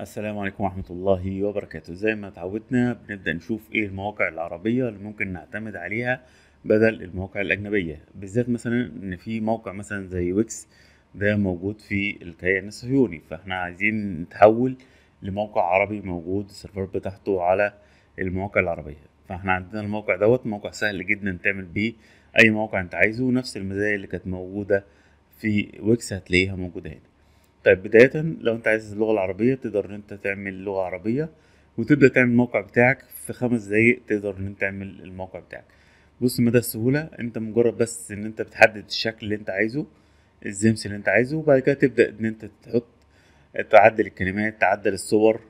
السلام عليكم ورحمة الله وبركاته زي ما اتعودنا بنبدأ نشوف ايه المواقع العربية اللي ممكن نعتمد عليها بدل المواقع الأجنبية بالذات مثلا إن في موقع مثلا زي ويكس ده موجود في الكيان يعني الصهيوني فاحنا عايزين نتحول لموقع عربي موجود السيرفر بتاعته على المواقع العربية فاحنا عندنا الموقع دوت موقع سهل جدا تعمل بيه أي موقع أنت عايزه نفس المزايا اللي كانت موجودة في ويكس هتلاقيها موجودة هنا طيب بداية لو انت عايز اللغة العربية تقدر ان انت تعمل لغة عربية وتبدأ تعمل الموقع بتاعك في خمس دقايق تقدر ان انت تعمل الموقع بتاعك بص مدى السهولة انت مجرد بس ان انت بتحدد الشكل اللي انت عايزه الزمس اللي انت عايزه وبعد كده تبدأ ان انت تحط تعدل الكلمات تعدل الصور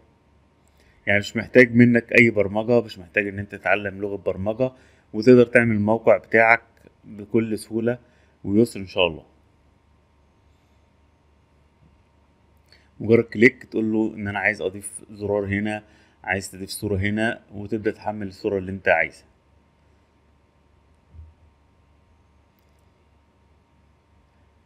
يعني مش محتاج منك اي برمجة مش محتاج ان انت تتعلم لغة برمجة وتقدر تعمل الموقع بتاعك بكل سهولة ويوصل ان شاء الله مجرد كليك تقول له ان انا عايز اضيف زرار هنا عايز تضيف صورة هنا وتبدأ تحمل الصورة اللي انت عايزها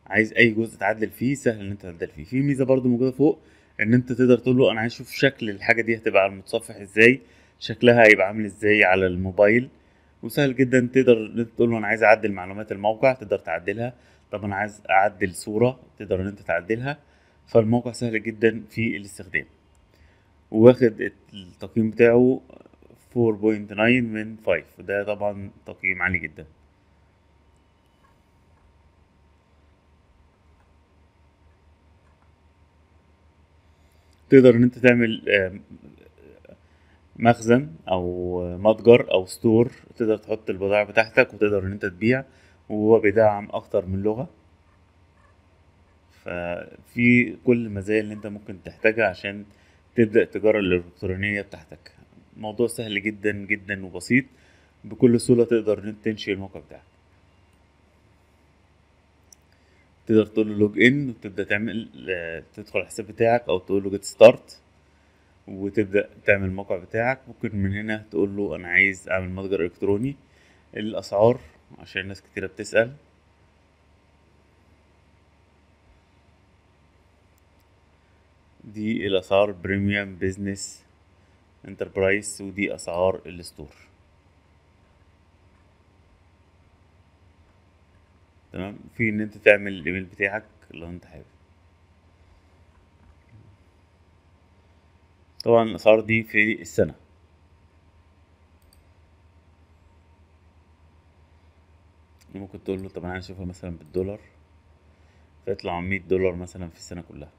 عايز اي جزء تعدل فيه سهل ان انت تعدل فيه في ميزه برضو موجوده فوق ان انت تقدر تقول له انا عايز اشوف شكل الحاجه دي هتبقى على المتصفح ازاي شكلها هيبقى عامل ازاي على الموبايل وسهل جدا تقدر تقول له انا عايز اعدل معلومات الموقع تقدر تعدلها طب انا عايز اعدل صوره تقدر ان انت تعدلها فالموقع سهل جدا في الاستخدام واخد التقييم بتاعه 4.9 من 5 ده طبعا تقييم عالي جدا تقدر ان انت تعمل مخزن او متجر او ستور تقدر تحط البضائع بتاعتك وتقدر ان انت تبيع وهو بيدعم اكتر من لغه ففي كل المزايا اللي انت ممكن تحتاجها عشان تبدا التجاره الالكترونيه بتاعتك موضوع سهل جدا جدا وبسيط بكل سهوله تقدر تنشئ الموقع بتاعك تقدر تقول لوج ان وتبدا تعمل تدخل الحساب بتاعك او تقول له جيت ستارت وتبدا تعمل الموقع بتاعك ممكن من هنا تقول له انا عايز اعمل متجر الكتروني الاسعار عشان ناس كتيره بتسال دي الأسعار بريميوم بيزنس انتربرايز ودي أسعار الستور تمام في إن أنت تعمل الإيميل بتاعك لو أنت حابب طبعا الأسعار دي في السنة ممكن تقول له طب أنا اشوفها مثلا بالدولار فيطلع 100 دولار مثلا في السنة كلها